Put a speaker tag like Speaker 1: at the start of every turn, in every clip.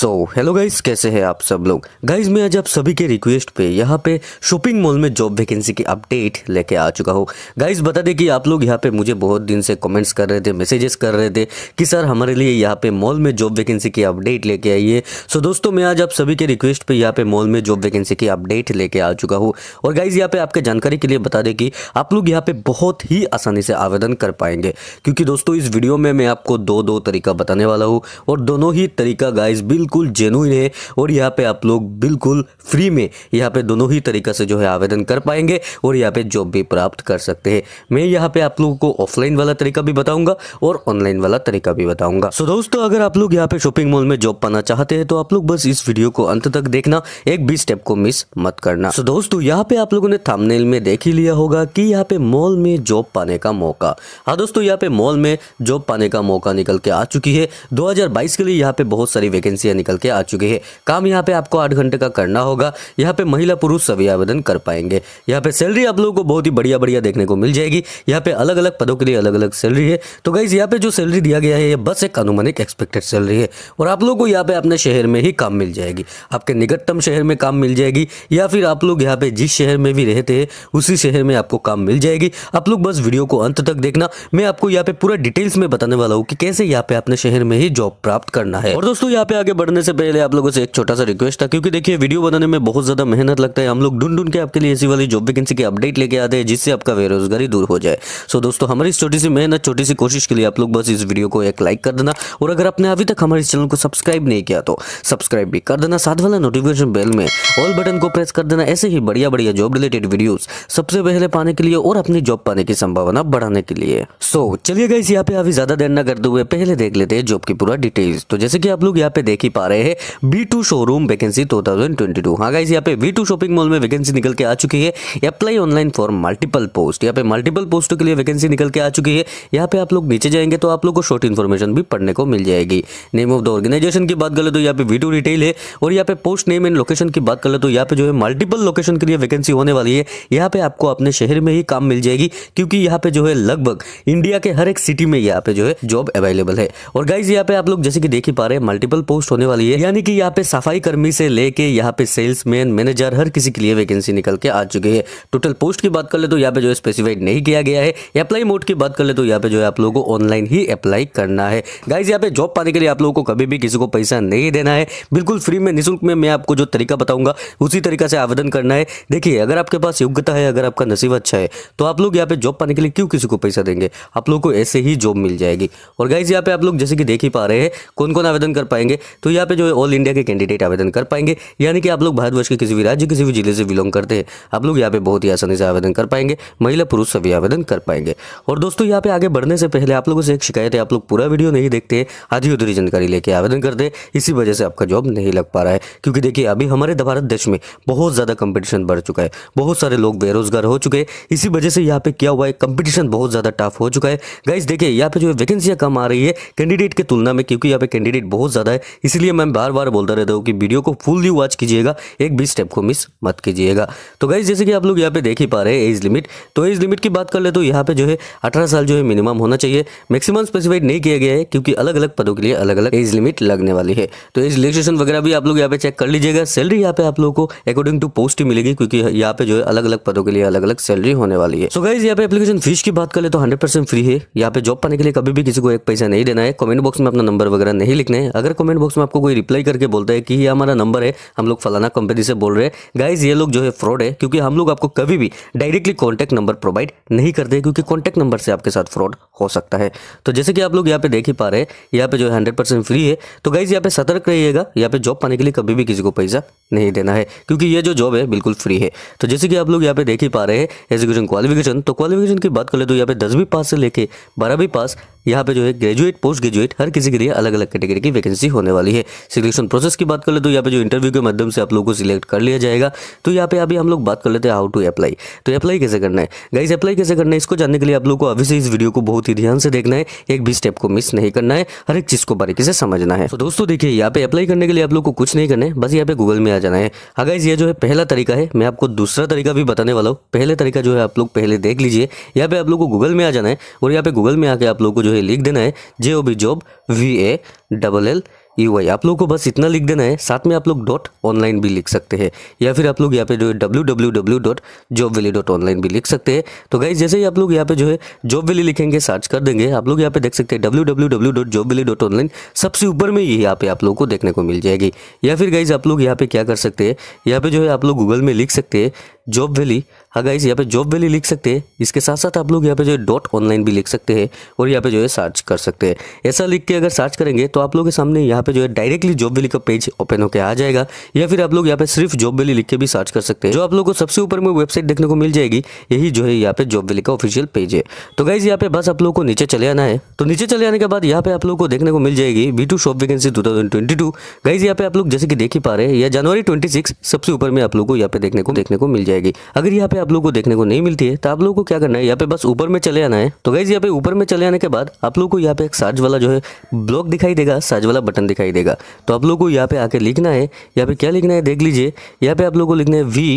Speaker 1: so hello guys कैसे हैं आप सब लोग गाइज मैं आज आप सभी के रिक्वेस्ट पे यहाँ पे शॉपिंग मॉल में जॉब वैकेंसी की अपडेट लेके आ चुका हूँ गाइज बता दें कि आप लोग यहाँ पे मुझे बहुत दिन से कमेंट्स कर रहे थे मैसेजेस कर रहे थे कि सर हमारे लिए यहाँ पे मॉल में जॉब वैकेंसी की अपडेट लेके आइए सो दोस्तों मैं आज आप सभी के रिक्वेस्ट पर यहाँ पे मॉल में जॉब वैकेंसी की अपडेट लेके आ चुका हूँ और गाइज यहाँ पे आपके जानकारी के लिए बता दें कि आप लोग यहाँ पे बहुत ही आसानी से आवेदन कर पाएंगे क्योंकि दोस्तों इस वीडियो में मैं आपको दो दो तरीका बताने वाला हूँ और दोनों ही तरीका गाइज बिल बिल्कुल जेनुइन है और यहाँ पे आप लोग बिल्कुल फ्री में यहाँ पे दोनों ही तरीका से जो है आवेदन कर पाएंगे और यहाँ पे जॉब भी प्राप्त कर सकते हैं मैं यहाँ पे आप लोगों को ऑफलाइन वाला तरीका भी बताऊंगा और ऑनलाइन वाला तरीका भी बताऊंगा सो दोस्तों अगर आप लोग यहाँ पे शॉपिंग मॉल में जॉब पाना चाहते हैं तो आप लोग बस इस वीडियो को अंत तक देखना एक भी स्टेप को मिस मत करना सो दोस्तों यहाँ पे आप लोगों ने थामनेल में देख ही लिया होगा कि यहाँ पे मॉल में जॉब पाने का मौका हाँ दोस्तों यहाँ पे मॉल में जॉब पाने का मौका निकल के आ चुकी है 2022 के लिए यहाँ पे बहुत सारी वैकेंसी निकल के आ चुके हैं काम यहाँ पे आपको आठ घंटे का करना होगा यहाँ पे महिला पुरुष सभी आवेदन कर पाएंगे यहाँ पे सैलरी आप लोगों को बहुत ही बढ़िया बढ़िया देखने को मिल जाएगी यहाँ पे अलग अलग पदों के लिए अलग अलग सैलरी है तो गाइज यहाँ पे जो सैलरी दिया गया है ये बस एक अनुमानिक एक्सपेक्टेड सैलरी है और आप लोग को यहाँ पे अपने शहर में ही काम मिल जाएगी आपके निकटतम शहर में काम मिल जाएगी या फिर आप लोग यहाँ पे जिस शहर में भी रहते हैं उसी शहर में आपको काम मिल जाएगी आप लोग बस वीडियो को अंत तक देखना मैं आपको यहाँ पे पूरा डिटेल्स में बताने वाला हूँ कि कैसे यहाँ पे अपने शहर में ही जॉब प्राप्त करना है और दोस्तों यहाँ पे आगे बढ़ने से पहले आप लोगों से एक छोटा सा रिक्वेस्ट था क्योंकि देखिए वीडियो बनाने में बहुत ज़्यादा मेहनत लगता है हम लोग ढूंढ ढूंढ के आपके लिए ऐसी वाली जॉब वैकेंसी के अपडेट लेके आते हैं जिससे आपका बेरोजगारी दूर हो जाए सो दोस्तों हमारी इस छोटी सी मेहनत छोटी सी कोशिश के लिए आप लोग बस इस वीडियो को एक लाइक कर देना और अगर आपने अभी तक हमारे चैनल को सब्सक्राइब नहीं किया तो सब्सक्राइब भी कर देना साथ वाला नोटिफिकेशन बेल में ऑल बटन को प्रेस कर देना ऐसे ही बढ़िया बढ़िया जॉब रिलेटेड वीडियोस सबसे पहले पाने के लिए और अपनी जॉब पाने की संभावना बढ़ाने के लिए सो चलिए गई यहाँ पे अभी ज्यादा देर न करते हुए पहले देख लेते हैं जॉब की पूरा डिटेल्स तो जैसे कि आप लोग यहाँ पे देख ही पा रहे हैं B two showroom vacancy two thousand twenty two हाँ गाइस यहाँ पे वी टू शॉपिंग मॉल में वैकेंसी निकल के आ चुकी है apply online for multiple post यहाँ पे मल्टीपल पोस्टों के लिए वैकेंसी निकल के आ चुकी है यहाँ पे आप लोग नीचे जाएंगे तो आप लोग को शॉर्ट इन्फॉर्मेशन भी पढ़ने को मिल जाएगी नेम ऑफ द ऑर्गेनाइजेशन की बात करें तो यहाँ पे वी टू रिटेल है और यहाँ पे पोस्ट नेम एंड लोकेशन की बात कर ले तो यहाँ पे जो है मल्टीपल लोकेशन के लिए वैकेंसी होने वाली है यहाँ पे आपको अपने शहर में ही काम मिल जाएगी क्योंकि यहाँ पे जो है लगभग इंडिया के हर एक सिटी में यहाँ पे जो है जॉब अवेलेबल है और गाइज यहाँ पे आप लोग जैसे कि देख ही पा रहे हैं मल्टीपल पोस्ट होने होने वाली है यानी कि यहाँ पे सफाई कर्मी से लेके यहाँ पे सेल्समैन मैनेजर हर किसी के लिए वैकेंसी निकल के आ चुकी है टोटल पोस्ट की बात कर ले तो यहाँ पे जो है स्पेसिफाइड नहीं किया गया है अप्लाई मोड की बात कर ले तो यहाँ पे जो है आप लोगों को ऑनलाइन ही अप्लाई करना है गाइज यहाँ पे जॉब पाने के लिए आप लोगों को कभी भी किसी को पैसा नहीं देना है बिल्कुल फ्री में निःशुल्क में मैं आपको जो तरीका बताऊंगा उसी तरीका से आवेदन करना है देखिए अगर आपके पास योग्यता है अगर आपका नसीब अच्छा है तो आप लोग यहाँ पे जॉब पाने के लिए क्यों किसी को पैसा देंगे आप लोग को ऐसे ही जॉब मिल जाएगी और गाइज यहाँ पे आप लोग जैसे कि देख ही पा रहे हैं कौन कौन आवेदन कर पाएंगे तो यहाँ पे जो है ऑल इंडिया के कैंडिडेट आवेदन कर पाएंगे यानी कि आप लोग भारतवर्ष के किसी भी राज्य किसी भी जिले से बिलोंग करते हैं आप लोग यहाँ पे बहुत ही आसानी से आवेदन कर पाएंगे महिला पुरुष सभी आवेदन कर पाएंगे और दोस्तों यहाँ पे आगे बढ़ने से पहले आप लोगों से एक शिकायत है आप लोग पूरा वीडियो नहीं देखते आधी उधरी जानकारी लेके आवेदन करते हैं इसी वजह से आपका जॉब नहीं लग पा रहा है क्योंकि देखिए अभी हमारे भारत देश में बहुत ज़्यादा कंपटीशन बढ़ चुका है बहुत सारे लोग बेरोजगार हो चुके हैं इसी वजह से यहाँ पे क्या हुआ है कंपटीशन बहुत ज़्यादा टफ हो चुका है गाइज देखिए यहाँ पे जो है वैकेंसियाँ कम आ रही है कैंडिडेट की तुलना में क्योंकि यहाँ पे कैंडिडेट बहुत ज़्यादा है इसलिए इसलिए मैं बार बार बोलता रहता हूँ कि वीडियो को फुल्ली वॉच कीजिएगा एक भी स्टेप को मिस मत कीजिएगा तो गाइज जैसे कि आप लोग यहाँ पे देख ही पा रहे हैं एज लिमिट तो एज लिमिट की बात कर ले तो यहाँ पे जो है अठारह साल जो है मिनिमम होना चाहिए मैक्सिमम स्पेसिफाइड नहीं किया गया है क्योंकि अलग अलग पदों के लिए अलग अलग एज लिमिट लगने वाली है तो एज रिलेक्सेशन वगैरह भी आप लोग यहाँ पे चेक कर लीजिएगा सैलरी यहाँ पे आप लोगों को अकॉर्डिंग टू पोस्ट ही मिलेगी क्योंकि यहाँ पे जो है अलग अलग पदों के लिए अलग अलग सैलरी होने वाली है सो गाइज यहाँ पे एप्लीकेशन फीस की बात कर ले तो हंड्रेड फ्री है यहाँ पे जॉब पाने के लिए कभी भी किसी को एक पैसा नहीं देना है कमेंट बॉक्स में अपना नंबर वगैरह नहीं लिखना है अगर कमेंट बॉक्स में आपको कोई रिप्लाई करके बोलता है कि ये हमारा नंबर है हम लोग फलाना कंपनी से बोल रहे हैं गाइज ये लोग जो है फ्रॉड है क्योंकि हम लोग आपको कभी भी डायरेक्टली कॉन्टैक्ट नंबर प्रोवाइड नहीं करते क्योंकि कॉन्टैक्ट नंबर से आपके साथ फ्रॉड हो सकता है तो जैसे कि आप लोग यहाँ पे देख ही पा रहे हैं यहाँ पे जो है हंड्रेड फ्री है तो गाइज यहाँ पे सतर्क रहिएगा यहाँ पे जॉब पाने के लिए कभी भी किसी को पैसा नहीं देना है क्योंकि ये जो जॉब है बिल्कुल फ्री है तो जैसे कि आप लोग यहाँ पे देख ही पा रहे हैं एजुकेशन क्वालिफिकेशन तो क्वालिफिकेशन की बात कर ले तो यहाँ पे दसवीं पास से लेके बारहवीं पास यहाँ पे जो है ग्रेजुएट पोस्ट ग्रेजुएट हर किसी के लिए अलग अलग कैटेगरी की वैकेंसी होने वाली है सिलेक्शन प्रोसेस की बात कर ले तो यहाँ पे जो इंटरव्यू के माध्यम से आप लोगों को सिलेक्ट कर लिया जाएगा तो यहाँ पे अभी हम लोग बात कर लेते हैं हाउ टू अप्लाई तो अप्लाई कैसे करना है गाइज अप्लाई कैसे करना है इसको जानने के लिए आप लोग को अभी से इस वीडियो को बहुत ही ध्यान से देखना है एक भी स्टेप को मिस नहीं करना है हर एक चीज़ को बारीकी से समझना है तो दोस्तों देखिए यहाँ पे अप्लाई करने के लिए आप लोग को कुछ नहीं करना है बस यहाँ पे गूगल में आ जाना है अगर हाँ ये जो है पहला तरीका है मैं आपको दूसरा तरीका भी बताने वाला हूँ पहले तरीका जो है आप लोग पहले देख लीजिए यहाँ पे आप लोग को गूगल में आ जाना है और यहाँ पे गूगल में आके आप लोग को जो है ये लिख देना है J O B job V A double L U Y आप लोग को बस इतना लिख देना है साथ में आप लोग डॉट ऑनलाइन भी लिख सकते हैं या फिर आप लोग यहाँ पे जो है W W W dot job valley dot online भी लिख सकते हैं तो गाइज जैसे ही आप लोग यहाँ पे जो है जॉब वैली लिखेंगे सर्च कर देंगे आप लोग यहाँ पे देख सकते हैं W W W dot job valley dot online सबसे ऊपर में ही यहाँ पे आप लोग को देखने को मिल जाएगी या फिर गाइज आप लोग यहाँ पे क्या कर सकते हैं यहाँ पे जो है आप लोग गूगल में लिख सकते हैं जॉब वैली हाँ गाइज यहाँ पे जॉब वैली लिख सकते हैं इसके साथ साथ आप लोग यहाँ पे जो है डॉट ऑनलाइन भी लिख सकते हैं और यहाँ पे जो है सर्च कर सकते हैं ऐसा लिख के अगर सर्च करेंगे तो आप लोग के सामने यहाँ पे जो है डायरेक्टली जॉब वैली का पेज ओपन होकर आ जाएगा या फिर आप लोग यहाँ पे सिर्फ जॉब वैली लिख के भी सर्च कर सकते हैं जो आप लोग को सबसे ऊपर में वेबसाइट देखने को मिल जाएगी यही जो है यहाँ पे जॉब वैली का ऑफिशियल पेज है तो गाइज यहाँ पे बस आप लोग को नीचे चले आना है तो नीचे चले आने के बाद यहाँ पे आप लोग को देखने को मिल जाएगी V two shop vacancy two thousand twenty two guys यहाँ पे आप लोग जैसे कि देख ही पा रहे हैं या जनवरी ट्वेंटी सिक्स सबसे ऊपर में आप लोग को यहाँ पे देखने को देखने को मिल जाएगा जाएगी अगर यहाँ पे आप लोग को देखने को नहीं मिलती है तो आप लोगों को क्या करना है यहाँ पे बस ऊपर में चले आना है तो गाइज यहाँ पे ऊपर में चले आने के बाद आप लोग को यहाँ पे एक सर्च वाला जो है ब्लॉक दिखाई देगा सर्च वाला बटन दिखाई देगा तो आप लोग को यहाँ पे आके लिखना है यहाँ पे क्या लिखना है देख लीजिए यहाँ पे आप लोग को लिखना है वी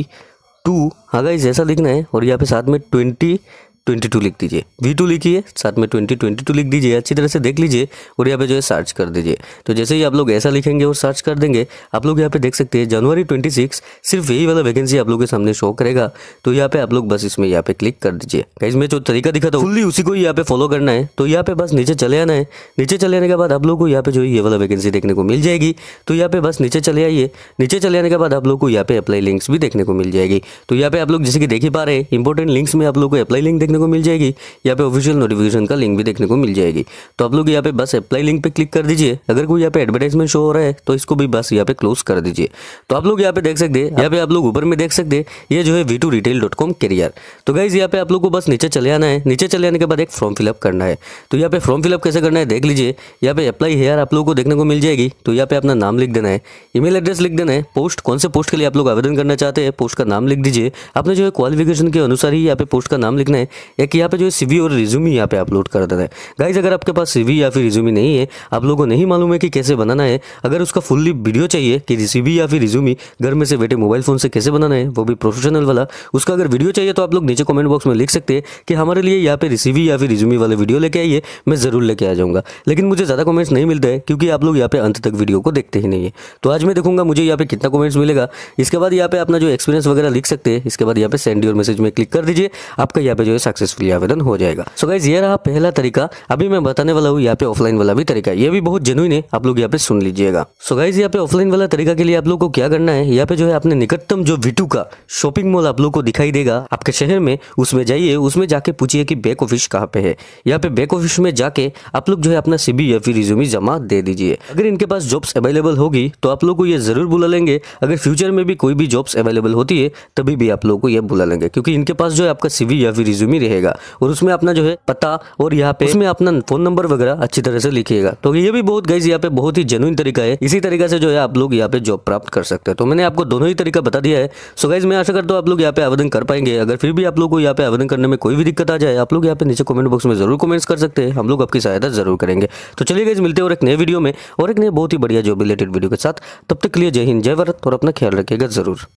Speaker 1: टू हाँ गाइज ऐसा लिखना है और यहाँ पे साथ में ट्वेंटी ट्वेंटी टू लिख दीजिए वी टू लिखिए साथ में ट्वेंटी ट्वेंटी टू लिख दीजिए अच्छी तरह से देख लीजिए और यहाँ पे जो है सर्च कर दीजिए तो जैसे ही आप लोग ऐसा लिखेंगे और सर्च कर देंगे आप लोग यहाँ पे देख सकते हैं जनवरी ट्वेंटी सिक्स सिर्फ यही वाला वैकेंसी आप लोग के सामने शो करेगा तो यहाँ पे आप लोग बस इसमें यहाँ पे क्लिक कर दीजिए कहीं इसमें जो तरीका दिखा था फुल्ली उसी को यहाँ पे फॉलो करना है तो यहाँ पे बस नीचे चले आना है नीचे चले आने के बाद आप लोग को यहाँ पे जो है ये वाला वैकेंसी देखने को मिल जाएगी तो यहाँ पे बस नीचे चले आइए नीचे चले आने के बाद आप लोग को यहाँ पे अप्लाई लिंक्स भी देखने को मिल जाएगी तो यहाँ पे आप लोग जैसे कि देख ही पा रहे हैं इंपॉर्टेंट लिंक्स में आप लोग को अप्लाई लिंक देखने देखने को मिल जाएगी यहाँ पे ऑफिशियल नोटिफिकेशन का लिंक भी देखने को मिल जाएगी तो आप लोग यहाँ पे बस अप्लाई लिंक पे क्लिक कर दीजिए अगर कोई यहाँ पे एडवर्टाइजमेंट शो हो रहा है तो इसको भी बस यहाँ पे क्लोज कर दीजिए तो आप लोग यहाँ पे देख सकते हैं यहाँ पे आप लोग ऊपर में देख सकते हैं ये जो है V two retail dot com career तो गाइज यहाँ पे आप लोग को बस नीचे चले आना है नीचे चले आने के बाद एक फॉर्म फिलअप करना है तो यहाँ पे फॉर्म फिलअप कैसे करना है देख लीजिए यहाँ पे अप्लाई हेयर आप लोग को देखने को मिल जाएगी तो यहाँ पे अपना नाम लिख देना है ईमेल एड्रेस लिख देना है पोस्ट कौन से पोस्ट के लिए आप लोग आवेदन करना चाहते हैं पोस्ट का नाम लिख दीजिए आपने जो है क्वालिफिकेशन के अनुसार ही यहाँ पे पोस्ट का नाम लिखना है एक यहाँ पे जो है सीवी और रिज्यूमी यहाँ पे अपलोड कर देना है गाइज अगर आपके पास सीवी या फिर रिज्यूमी नहीं है आप लोगों को नहीं मालूम है कि कैसे बनाना है अगर उसका फुल्ली वीडियो चाहिए कि सीवी या फिर रिज्यूमी घर में से बैठे मोबाइल फोन से कैसे बनाना है वो भी प्रोफेशनल वाला उसका अगर वीडियो चाहिए तो आप लोग नीचे कॉमेंट बॉक्स में लिख सकते हैं कि हमारे लिए यहाँ पे रिसीवी या फिर रिज्यूमी वाले वीडियो लेके आइए मैं ज़रूर लेके आ जाऊँगा लेकिन मुझे ज़्यादा कॉमेंट्स नहीं मिलते हैं क्योंकि आप लोग यहाँ पे अंत तक वीडियो को देखते ही नहीं है तो आज मैं देखूंगा मुझे यहाँ पे कितना कमेंट्स मिलेगा इसके बाद यहाँ पे अपना जो एक्सपीरियंस वगैरह लिख सकते हैं इसके बाद यहाँ पे सेंड योर मैसेज में क्लिक कर दीजिए आपका यहाँ पे जो है सक्सेसफुली आवेदन हो जाएगा सो गाइज ये रहा पहला तरीका अभी मैं बताने वाला हूँ यहाँ पे ऑफलाइन वाला भी तरीका ये भी बहुत जेनुइन है आप लोग यहाँ पे सुन लीजिएगा सो गाइज यहाँ पे ऑफलाइन वाला तरीका के लिए आप लोग को क्या करना है यहाँ पे जो है अपने निकटतम जो विटू का शॉपिंग मॉल आप लोग को दिखाई देगा आपके शहर में उसमें जाइए उसमें जाके पूछिए कि बैक ऑफिस कहाँ पे है यहाँ पे बैक ऑफिस में जाके आप लोग जो है अपना सीबी या फिर रिज्यूमी जमा दे दीजिए अगर इनके पास जॉब्स अवेलेबल होगी तो आप लोग को ये जरूर बुला लेंगे अगर फ्यूचर में भी कोई भी जॉब्स अवेलेबल होती है तभी भी आप लोग को ये बुला लेंगे क्योंकि इनके पास जो है आपका सीवी या फिर रिज्यूमी नहीं रहेगा और उसमें अपना जो है पता और यहाँ पे उसमें अपना फोन नंबर वगैरह अच्छी तरह से लिखिएगा तो ये भी बहुत गाइज यहाँ पे बहुत ही जेनुइन तरीका है इसी तरीके से जो है आप लोग यहाँ पे जॉब प्राप्त कर सकते हैं तो मैंने आपको दोनों ही तरीका बता दिया है सो गाइज मैं आशा करता हूँ आप लोग यहाँ पे आवेदन कर पाएंगे अगर फिर भी आप लोग को यहाँ पे आवेदन करने में कोई भी दिक्कत आ जाए आप लोग यहाँ पे नीचे कमेंट बॉक्स में जरूर कमेंट्स कर सकते हैं हम लोग आपकी सहायता जरूर करेंगे तो चलिए गाइज मिलते हैं और एक नए वीडियो में और एक नए बहुत ही बढ़िया जॉब रिलेटेड वीडियो के साथ तब तक के लिए जय हिंद जय भारत और अपना ख्याल रखेगा जरूर